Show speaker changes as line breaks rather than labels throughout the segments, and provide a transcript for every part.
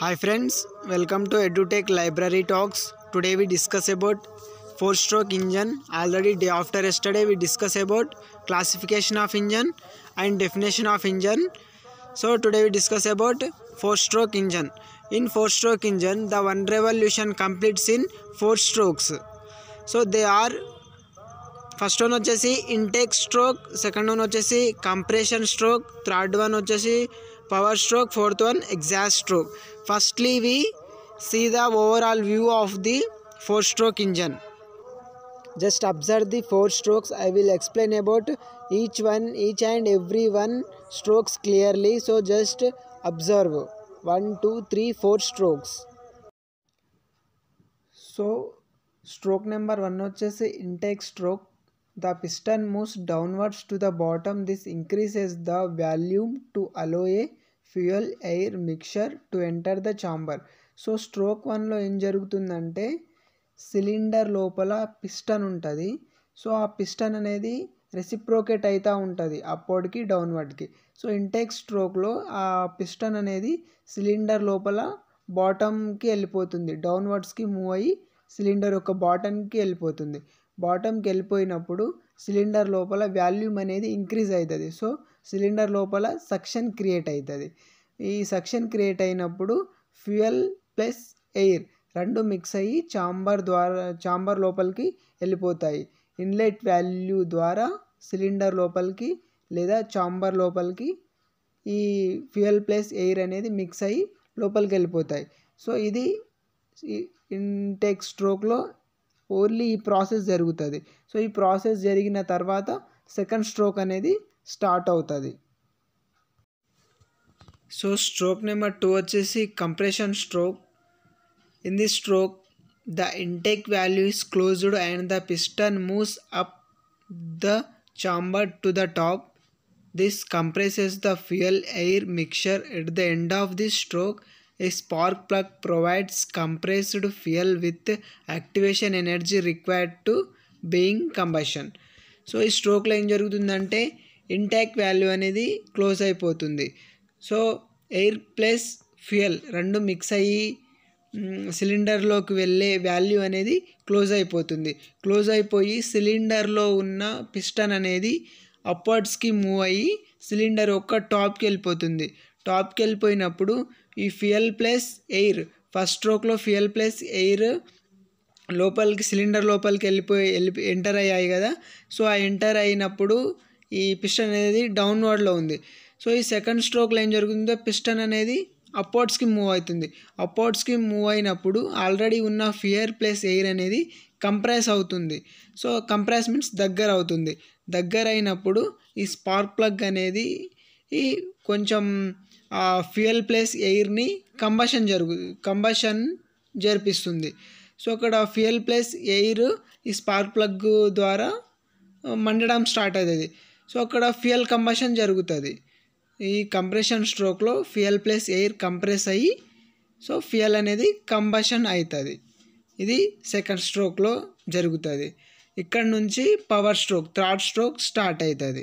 Hi friends, welcome to EduTech Library Talks. Today we discuss about four-stroke engine. Already day after yesterday we discuss about classification of engine and definition of engine. So today we discuss about four-stroke engine. In four-stroke engine, the one revolution completes in four strokes. So they are first one వచ్చేసి intake stroke second one వచ్చేసి compression stroke third one వచ్చేసి power stroke fourth one exhaust stroke firstly we see the overall view of the four stroke engine just observe the four strokes i will explain about each one each and every one strokes clearly so just observe one two three four strokes so stroke number one వచ్చేసి intake stroke The piston moves downwards to the bottom. This increases the volume to allow a fuel air mixture to enter the chamber. So stroke వన్లో ఏం జరుగుతుందంటే cylinder లోపల piston ఉంటుంది so ఆ piston అనేది reciprocate అవుతూ ఉంటుంది అప్వర్డ్కి డౌన్వర్డ్కి సో ఇంటెక్ స్ట్రోక్లో ఆ పిస్టన్ అనేది సిలిండర్ లోపల బాటమ్కి వెళ్ళిపోతుంది డౌన్వర్డ్స్కి మూవ్ అయ్యి సిలిండర్ యొక్క బాటమ్కి వెళ్ళిపోతుంది బాటమ్కి వెళ్ళిపోయినప్పుడు సిలిండర్ లోపల వాల్యూమ్ అనేది ఇంక్రీజ్ అవుతుంది సో సిలిండర్ లోపల సక్షన్ క్రియేట్ అవుతుంది ఈ సక్షన్ క్రియేట్ అయినప్పుడు ఫ్యూయల్ ప్లస్ ఎయిర్ రెండు మిక్స్ అయ్యి చాంబర్ ద్వారా చాంబర్ లోపలికి వెళ్ళిపోతాయి ఇన్లెట్ వాల్యూ ద్వారా సిలిండర్ లోపలికి లేదా చాంబర్ లోపలికి ఈ ఫ్యూయల్ ప్లస్ ఎయిర్ అనేది మిక్స్ అయ్యి లోపలికి వెళ్ళిపోతాయి సో ఇది ఇన్టెక్ స్ట్రోక్లో ఓన్లీ ఈ ప్రాసెస్ జరుగుతుంది సో ఈ ప్రాసెస్ జరిగిన తర్వాత సెకండ్ స్ట్రోక్ అనేది స్టార్ట్ అవుతుంది సో స్ట్రోక్ నెంబర్ టూ వచ్చేసి compression stroke in the stroke the intake valve is closed and the piston moves up the chamber to the top this compresses the fuel air mixture at the end of this stroke A spark plug provides compressed fuel with activation energy required to being combustion. So ఈ స్ట్రోక్లో ఏం జరుగుతుందంటే intake valve అనేది close అయిపోతుంది so air plus fuel రెండు mix అయ్యి సిలిండర్లోకి వెళ్ళే వాల్యూ అనేది క్లోజ్ అయిపోతుంది క్లోజ్ అయిపోయి సిలిండర్లో ఉన్న పిస్టన్ అనేది అప్వర్డ్స్కి మూవ్ అయ్యి సిలిండర్ ఒక్క టాప్కి వెళ్ళిపోతుంది టాప్కి వెళ్ళిపోయినప్పుడు ఈ ఫియల్ ప్లస్ ఎయిర్ ఫస్ట్ స్ట్రోక్లో ఫియల్ ప్లస్ ఎయిర్ లోపలికి సిలిండర్ లోపలికి వెళ్ళిపోయి వెళ్ళి ఎంటర్ అయ్యాయి కదా సో ఆ ఎంటర్ అయినప్పుడు ఈ పిస్టన్ అనేది డౌన్వర్డ్లో ఉంది సో ఈ సెకండ్ స్ట్రోక్లో ఏం జరుగుతుందో పిస్టన్ అనేది అప్వర్డ్స్కి మూవ్ అవుతుంది అప్వర్డ్స్కి మూవ్ అయినప్పుడు ఆల్రెడీ ఉన్న ఫియర్ ప్లస్ ఎయిర్ అనేది కంప్రెస్ అవుతుంది సో కంప్రెస్ మీన్స్ దగ్గర అవుతుంది దగ్గర అయినప్పుడు ఈ స్పార్క్ ప్లగ్ అనేది ఈ కొంచెం ఫ్యూయల్ ప్లస్ ఎయిర్ని కంబషన్ జరుగు కంబషన్ జరిపిస్తుంది సో అక్కడ ఫ్యూయల్ ప్లస్ ఎయిర్ ఈ స్పార్క్ ప్లగ్ ద్వారా మండడం స్టార్ట్ అవుతుంది సో అక్కడ ఫ్యూయల్ కంబషన్ జరుగుతుంది ఈ కంప్రెషన్ స్ట్రోక్లో ఫ్యూయల్ ప్లస్ ఎయిర్ కంప్రెస్ అయ్యి సో ఫ్యూయల్ అనేది కంబషన్ అవుతుంది ఇది సెకండ్ స్ట్రోక్లో జరుగుతుంది ఇక్కడ నుంచి power stroke third stroke start అవుతుంది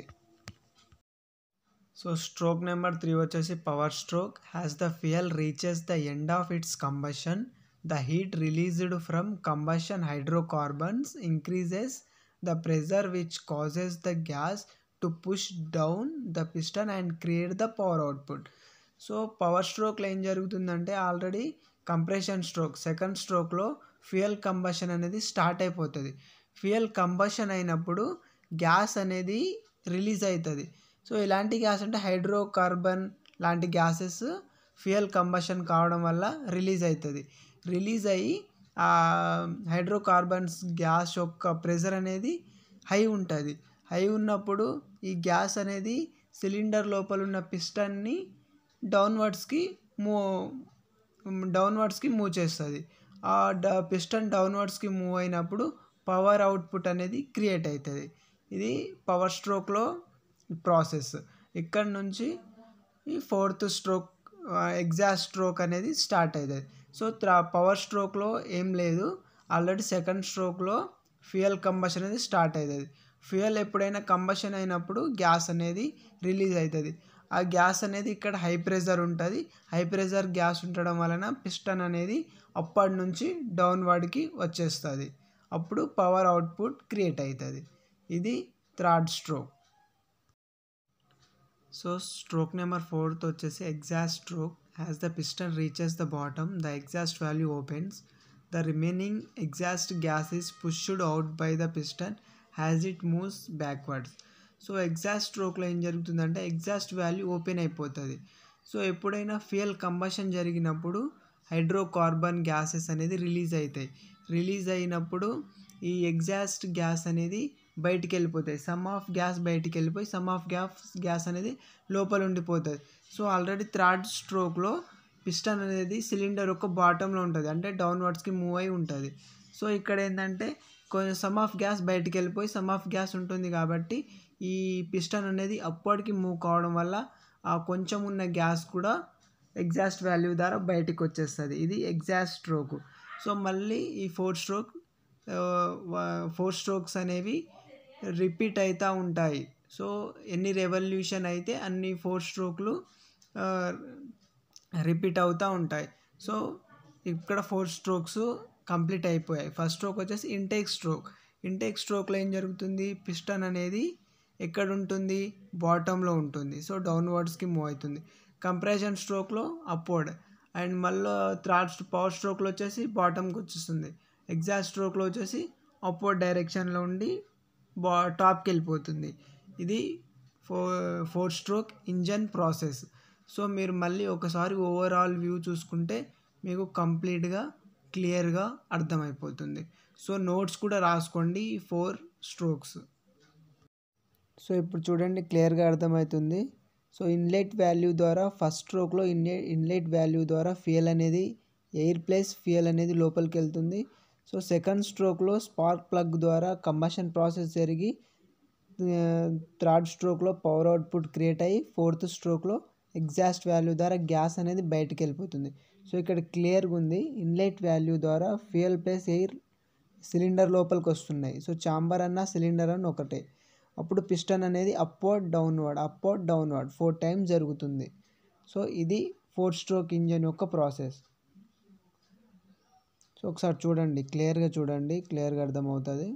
సో స్ట్రోక్ నెంబర్ త్రీ వచ్చేసి power stroke has the fuel reaches the end of its combustion the heat released from combustion hydrocarbons increases the pressure which causes the gas to push down the piston and create the power output so power స్ట్రోక్లో ఏం జరుగుతుందంటే already compression stroke second స్ట్రోక్లో fuel combustion అనేది start అయిపోతుంది fuel combustion అయినప్పుడు gas అనేది release అవుతుంది so ఎలాంటి గ్యాస్ అంటే హైడ్రోకార్బన్ లాంటి గ్యాసెస్ ఫ్యూయల్ కంబషన్ కావడం వల్ల రిలీజ్ అవుతుంది రిలీజ్ అయ్యి ఆ హైడ్రోకార్బన్స్ గ్యాస్ యొక్క ప్రెషర్ అనేది హై ఉంటుంది హై ఉన్నప్పుడు ఈ గ్యాస్ అనేది సిలిండర్ లోపల ఉన్న పిస్టన్ని డౌన్వర్డ్స్కి మూ డౌన్వర్డ్స్కి మూవ్ చేస్తుంది ఆ డ పిస్టన్ డౌన్వర్డ్స్కి మూవ్ అయినప్పుడు పవర్ అవుట్పుట్ అనేది క్రియేట్ అవుతుంది ఇది పవర్ స్ట్రోక్లో ప్రాసెస్ ఇక్కడ నుంచి ఈ ఫోర్త్ స్ట్రోక్ ఎగ్జాస్ట్ స్ట్రోక్ అనేది స్టార్ట్ అవుతుంది సో పవర్ స్ట్రోక్లో ఏం లేదు ఆల్రెడీ సెకండ్ స్ట్రోక్లో ఫ్యూయల్ కంబషన్ అనేది స్టార్ట్ అవుతుంది ఫ్యూయల్ ఎప్పుడైనా కంబషన్ అయినప్పుడు గ్యాస్ అనేది రిలీజ్ అవుతుంది ఆ గ్యాస్ అనేది ఇక్కడ హై ప్రెషర్ ఉంటుంది హై ప్రెషర్ గ్యాస్ ఉండడం వలన పిస్టన్ అనేది అప్పటి నుంచి డౌన్వర్డ్కి వచ్చేస్తుంది అప్పుడు పవర్ అవుట్పుట్ క్రియేట్ అవుతుంది ఇది third stroke so stroke number fourth వచ్చేసి exhaust stroke as the piston reaches the bottom the exhaust valve opens the remaining exhaust gas is pushed out by the piston has it moves backwards so exhaust స్ట్రోక్లో ఏం జరుగుతుందంటే exhaust valve open అయిపోతుంది so ఎప్పుడైనా fuel combustion జరిగినప్పుడు hydrocarbon gases అనేది release అవుతాయి release అయినప్పుడు ఈ ఎగ్జాస్ట్ గ్యాస్ అనేది బయటికి వెళ్ళిపోతాయి సమ్ ఆఫ్ గ్యాస్ బయటికి వెళ్ళిపోయి సమ్ ఆఫ్ గ్యాస్ గ్యాస్ అనేది లోపల ఉండిపోతుంది సో ఆల్రెడీ థర్డ్ స్ట్రోక్లో పిస్టన్ అనేది సిలిండర్ ఒక బాటంలో ఉంటుంది అంటే డౌన్వర్డ్స్కి మూవ్ అయి ఉంటుంది సో ఇక్కడ ఏంటంటే కొంచెం సమ్ ఆఫ్ గ్యాస్ బయటికి వెళ్ళిపోయి సమ్ ఆఫ్ గ్యాస్ ఉంటుంది కాబట్టి ఈ పిస్టన్ అనేది అప్పటికి మూవ్ కావడం వల్ల ఆ కొంచెం ఉన్న గ్యాస్ కూడా ఎగ్జాస్ట్ వాల్యూ ద్వారా బయటకు వచ్చేస్తుంది ఇది ఎగ్జాస్ట్ స్ట్రోక్ సో మళ్ళీ ఈ ఫోర్ స్ట్రోక్ ఫోర్ స్ట్రోక్స్ అనేవి రిపీట్ అవుతూ ఉంటాయి సో ఎన్ని రెవల్యూషన్ అయితే అన్ని ఫోర్ స్ట్రోక్లు రిపీట్ అవుతూ ఉంటాయి సో ఇక్కడ ఫోర్ స్ట్రోక్స్ కంప్లీట్ అయిపోయాయి ఫస్ట్ స్ట్రోక్ వచ్చేసి ఇంటేక్ స్ట్రోక్ ఇంటేక్ స్ట్రోక్లో ఏం జరుగుతుంది పిస్టన్ అనేది ఎక్కడ ఉంటుంది బాటంలో ఉంటుంది సో డౌన్వర్డ్స్కి మూవ్ అవుతుంది కంప్రెషన్ స్ట్రోక్లో అప్వర్డ్ అండ్ మళ్ళీ త్రాడ్ పవర్ స్ట్రోక్లో వచ్చేసి బాటంకి వచ్చేస్తుంది ఎగ్జాస్ట్ స్ట్రోక్లో వచ్చేసి అప్వర్డ్ డైరెక్షన్లో ఉండి బా టాప్కి వెళ్ళిపోతుంది ఇది ఫో four stroke engine process so మీరు మళ్ళీ ఒకసారి ఓవరాల్ వ్యూ చూసుకుంటే మీకు కంప్లీట్గా క్లియర్గా అర్థమైపోతుంది సో నోట్స్ కూడా రాసుకోండి ఫోర్ స్ట్రోక్స్ సో ఇప్పుడు చూడండి క్లియర్గా అర్థమవుతుంది సో ఇన్లెట్ వాల్యూ ద్వారా ఫస్ట్ స్ట్రోక్లో ఇన్లెట్ ఇన్లెట్ వాల్యూ ద్వారా ఫ్యూయల్ అనేది ఎయిర్ ప్లస్ ఫ్యూయల్ అనేది లోపలికి వెళ్తుంది సో సెకండ్ స్ట్రోక్లో స్పార్క్ ప్లగ్ ద్వారా కంబషన్ ప్రాసెస్ జరిగి థర్డ్ స్ట్రోక్లో పవర్ అవుట్పుట్ క్రియేట్ అయ్యి ఫోర్త్ స్ట్రోక్లో ఎగ్జాస్ట్ వాల్యూ ద్వారా గ్యాస్ అనేది బయటకు వెళ్ళిపోతుంది సో ఇక్కడ క్లియర్గా ఉంది ఇన్లెట్ వాల్యూ ద్వారా ఫ్యూయల్ ప్లస్ ఎయిర్ సిలిండర్ లోపలికి వస్తున్నాయి సో చాంబర్ అన్న సిలిండర్ అన్న ఒకటే అప్పుడు పిస్టన్ అనేది upward downward upward downward four times జరుగుతుంది సో ఇది ఫోర్ స్ట్రోక్ ఇంజన్ యొక్క ప్రాసెస్ సో ఒకసారి చూడండి క్లియర్గా చూడండి క్లియర్గా అర్థమవుతుంది